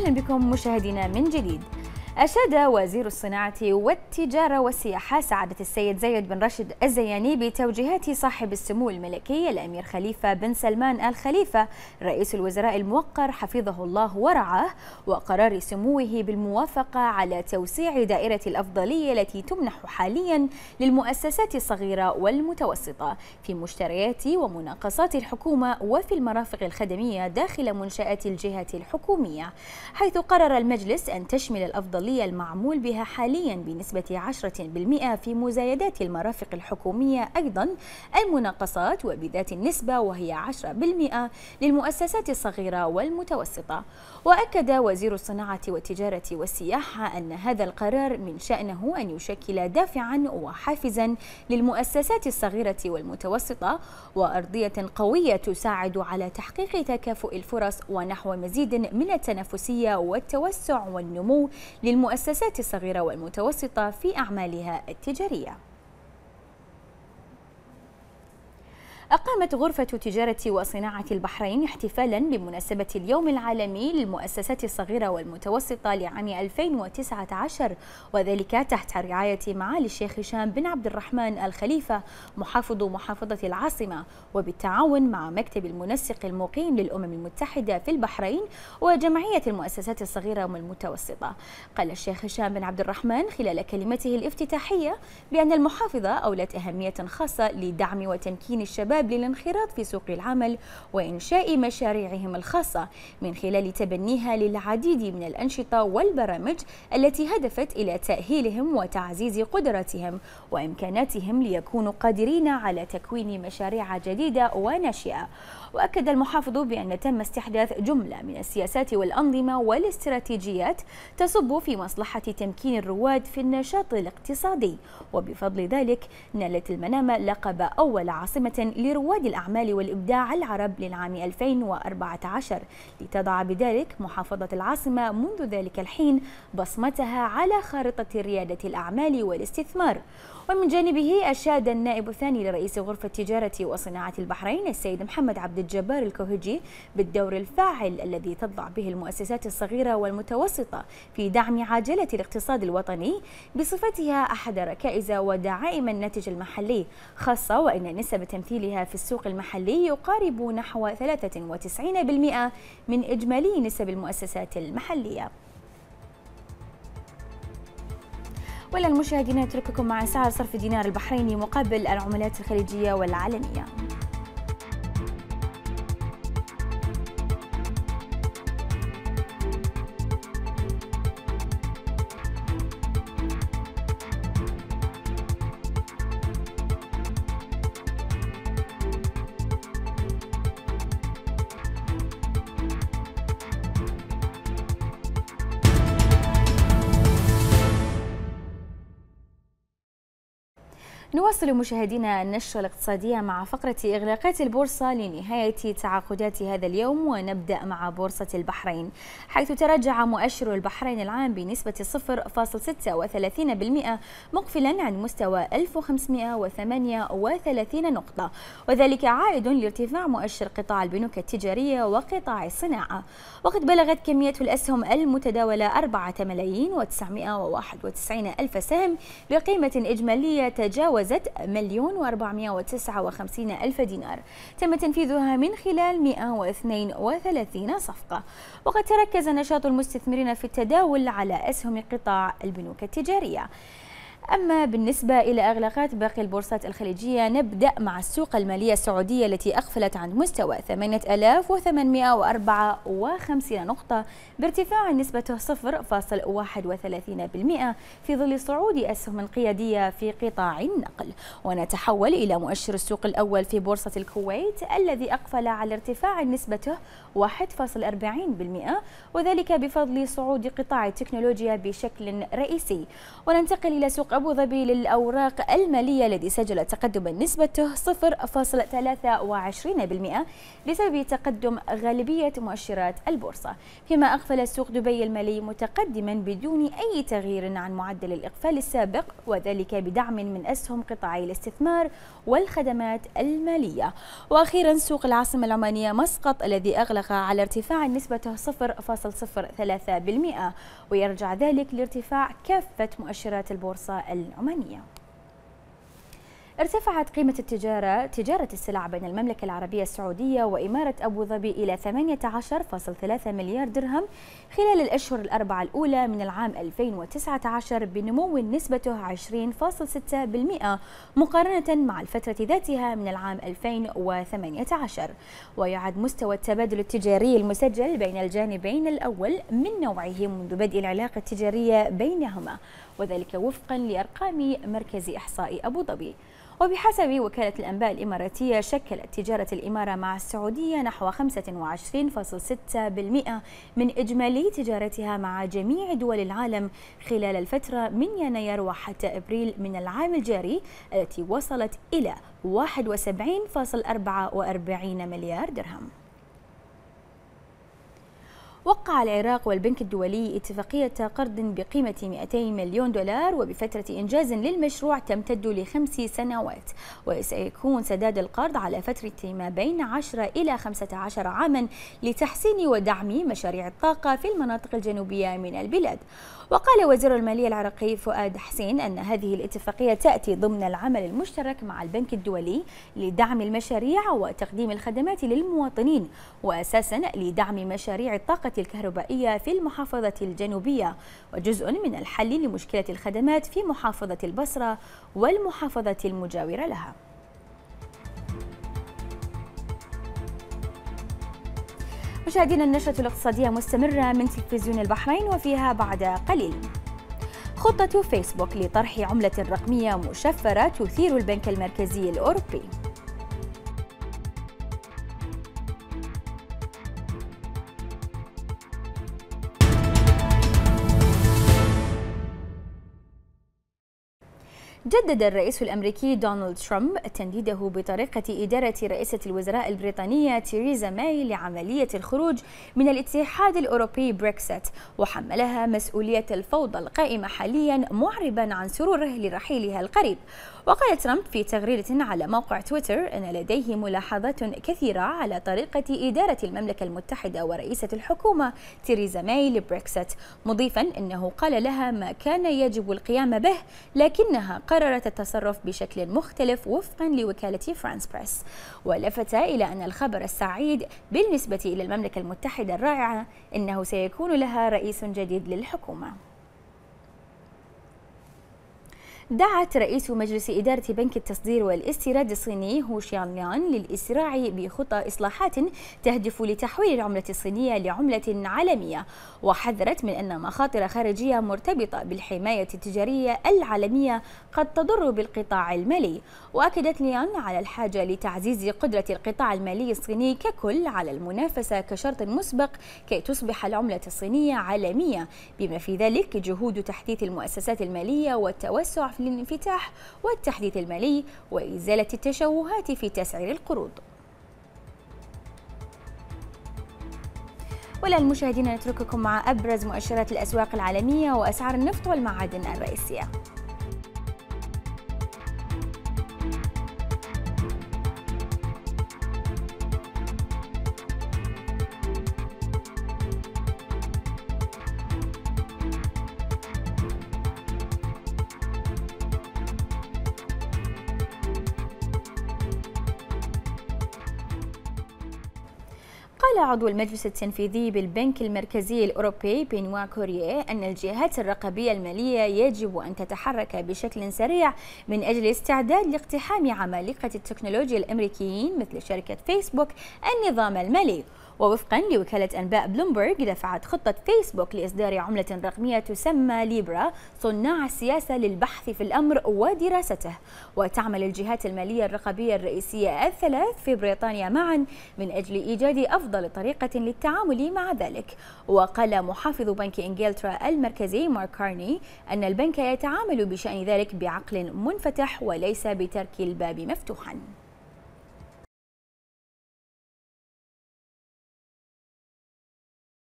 اهلا بكم مشاهدينا من جديد أشاد وزير الصناعة والتجارة والسياحة سعادة السيد زايد بن رشد الزياني بتوجيهات صاحب السمو الملكي الأمير خليفة بن سلمان آل خليفة رئيس الوزراء الموقر حفظه الله ورعاه وقرار سموه بالموافقة على توسيع دائرة الأفضلية التي تمنح حاليا للمؤسسات الصغيرة والمتوسطة في مشتريات ومناقصات الحكومة وفي المرافق الخدمية داخل منشآت الجهة الحكومية حيث قرر المجلس أن تشمل الأفضل الأفضلية المعمول بها حاليا بنسبة 10% في مزايدات المرافق الحكومية أيضا المناقصات وبذات النسبة وهي 10% للمؤسسات الصغيرة والمتوسطة وأكد وزير الصناعة والتجارة والسياحة أن هذا القرار من شأنه أن يشكل دافعا وحافزا للمؤسسات الصغيرة والمتوسطة وأرضية قوية تساعد على تحقيق تكافؤ الفرص ونحو مزيد من التنافسية والتوسع والنمو للمؤسسات الصغيرة والمتوسطة في أعمالها التجارية أقامت غرفة تجارة وصناعة البحرين احتفالا بمناسبة اليوم العالمي للمؤسسات الصغيرة والمتوسطة لعام 2019 وذلك تحت رعاية معالي الشيخ هشام بن عبد الرحمن الخليفة محافظ محافظة العاصمة وبالتعاون مع مكتب المنسق المقيم للأمم المتحدة في البحرين وجمعية المؤسسات الصغيرة والمتوسطة قال الشيخ هشام بن عبد الرحمن خلال كلمته الافتتاحية بأن المحافظة أولت أهمية خاصة لدعم وتمكين الشباب الشباب للانخراط في سوق العمل وإنشاء مشاريعهم الخاصة من خلال تبنيها للعديد من الأنشطة والبرامج التي هدفت إلى تأهيلهم وتعزيز قدراتهم وإمكاناتهم ليكونوا قادرين على تكوين مشاريع جديدة وناشئة وأكد المحافظ بأن تم استحداث جملة من السياسات والأنظمة والاستراتيجيات تصب في مصلحة تمكين الرواد في النشاط الاقتصادي وبفضل ذلك نالت المنامة لقب أول عاصمة لرواد الأعمال والإبداع العرب للعام 2014 لتضع بذلك محافظة العاصمة منذ ذلك الحين بصمتها على خارطة ريادة الأعمال والاستثمار ومن جانبه أشاد النائب الثاني لرئيس غرفة تجارة وصناعة البحرين السيد محمد عبد الجبار الكوهجي بالدور الفاعل الذي تضع به المؤسسات الصغيرة والمتوسطة في دعم عجلة الاقتصاد الوطني بصفتها أحد ركائز ودعائم الناتج المحلي خاصة وإن نسب تمثيلها في السوق المحلي يقارب نحو 93% من إجمالي نسب المؤسسات المحلية ولا المشاهدين نترككم مع سعر صرف دينار البحريني مقابل العملات الخليجية والعالمية نواصل مشاهدينا النشرة الاقتصادية مع فقرة إغلاقات البورصة لنهاية تعاقدات هذا اليوم ونبدأ مع بورصة البحرين حيث تراجع مؤشر البحرين العام بنسبة 0.36% مقفلا عن مستوى 1538 نقطة وذلك عائد لارتفاع مؤشر قطاع البنوك التجارية وقطاع الصناعة وقد بلغت كمية الأسهم المتداولة 4 ملايين و991 ألف سهم بقيمة إجمالية تجاوز تجاوزت مليون و459 ألف دينار تم تنفيذها من خلال 132 صفقة وقد تركز نشاط المستثمرين في التداول على أسهم قطاع البنوك التجارية أما بالنسبة إلى إغلاقات باقي البورصات الخليجية نبدأ مع السوق المالية السعودية التي أغفلت عن مستوى 8854 نقطة بارتفاع نسبته 0.31% في ظل صعود أسهم قيادية في قطاع النقل ونتحول إلى مؤشر السوق الأول في بورصة الكويت الذي أقفل على ارتفاع نسبته 1.40% وذلك بفضل صعود قطاع التكنولوجيا بشكل رئيسي وننتقل إلى سوق أبو ظبي للأوراق المالية الذي سجل تقدما نسبته 0.23% بسبب تقدم غالبية مؤشرات البورصة فيما أقفل سوق دبي المالي متقدما بدون أي تغيير عن معدل الإقفال السابق وذلك بدعم من أسهم قطاعي الاستثمار والخدمات المالية وأخيرا سوق العاصمة العمانية مسقط الذي أغلق بلغ على ارتفاع نسبته 0.03% ويرجع ذلك لارتفاع كافة مؤشرات البورصة العمانية ارتفعت قيمة التجارة تجارة السلع بين المملكة العربية السعودية وإمارة أبو ظبي إلى 18.3 مليار درهم خلال الأشهر الأربعة الأولى من العام 2019 بنمو نسبته 20.6% مقارنة مع الفترة ذاتها من العام 2018 ويعد مستوى التبادل التجاري المسجل بين الجانبين الأول من نوعه منذ بدء العلاقة التجارية بينهما وذلك وفقا لأرقام مركز إحصاء أبو ظبي وبحسب وكالة الأنباء الإماراتية شكلت تجارة الإمارة مع السعودية نحو 25.6% من إجمالي تجارتها مع جميع دول العالم خلال الفترة من يناير وحتى أبريل من العام الجاري التي وصلت إلى 71.44 مليار درهم وقع العراق والبنك الدولي اتفاقية قرض بقيمة 200 مليون دولار وبفترة إنجاز للمشروع تمتد لخمس سنوات وسيكون سداد القرض على فترة ما بين 10 إلى 15 عاما لتحسين ودعم مشاريع الطاقة في المناطق الجنوبية من البلاد وقال وزير المالية العراقي فؤاد حسين أن هذه الاتفاقية تأتي ضمن العمل المشترك مع البنك الدولي لدعم المشاريع وتقديم الخدمات للمواطنين وأساسا لدعم مشاريع الطاقة الكهربائية في المحافظة الجنوبية وجزء من الحل لمشكلة الخدمات في محافظة البصرة والمحافظة المجاورة لها مشاهدينا النشرة الاقتصادية مستمرة من تلفزيون البحرين وفيها بعد قليل خطة فيسبوك لطرح عملة رقمية مشفرة تثير البنك المركزي الأوروبي جدد الرئيس الأمريكي دونالد ترامب تنديده بطريقة إدارة رئيسة الوزراء البريطانية تيريزا ماي لعملية الخروج من الاتحاد الأوروبي بريكسيت وحملها مسؤولية الفوضى القائمة حاليا معربا عن سروره لرحيلها القريب وقال ترامب في تغريدة على موقع تويتر أن لديه ملاحظات كثيرة على طريقة إدارة المملكة المتحدة ورئيسة الحكومة تيريزا ماي لبريكسيت مضيفا أنه قال لها ما كان يجب القيام به لكنها قررت التصرف بشكل مختلف وفقا لوكالة فرانس بريس ولفت إلى أن الخبر السعيد بالنسبة إلى المملكة المتحدة الرائعة أنه سيكون لها رئيس جديد للحكومة دعت رئيس مجلس إدارة بنك التصدير والاستيراد الصيني هو ليان للإسراع بخطى إصلاحات تهدف لتحويل العملة الصينية لعملة عالمية وحذرت من أن مخاطر خارجية مرتبطة بالحماية التجارية العالمية قد تضر بالقطاع المالي وأكدت ليان على الحاجة لتعزيز قدرة القطاع المالي الصيني ككل على المنافسة كشرط مسبق كي تصبح العملة الصينية عالمية بما في ذلك جهود تحديث المؤسسات المالية والتوسع في للانفتاح والتحديث المالي وإزالة التشوهات في تسعير القروض والآن المشاهدين نترككم مع أبرز مؤشرات الأسواق العالمية وأسعار النفط والمعادن الرئيسية قال عضو المجلس التنفيذي بالبنك المركزي الأوروبي بينوا كوريه أن الجهات الرقابية المالية يجب أن تتحرك بشكل سريع من أجل استعداد لاقتحام عمالقة التكنولوجيا الأمريكيين مثل شركة فيسبوك النظام المالي ووفقا لوكالة أنباء بلومبرج دفعت خطة فيسبوك لإصدار عملة رقمية تسمى ليبرا صناع السياسة للبحث في الأمر ودراسته وتعمل الجهات المالية الرقابية الرئيسية الثلاث في بريطانيا معا من أجل إيجاد أفضل أفضل طريقة للتعامل مع ذلك وقال محافظ بنك إنجلترا المركزي مارك كارني أن البنك يتعامل بشأن ذلك بعقل منفتح وليس بترك الباب مفتوحاً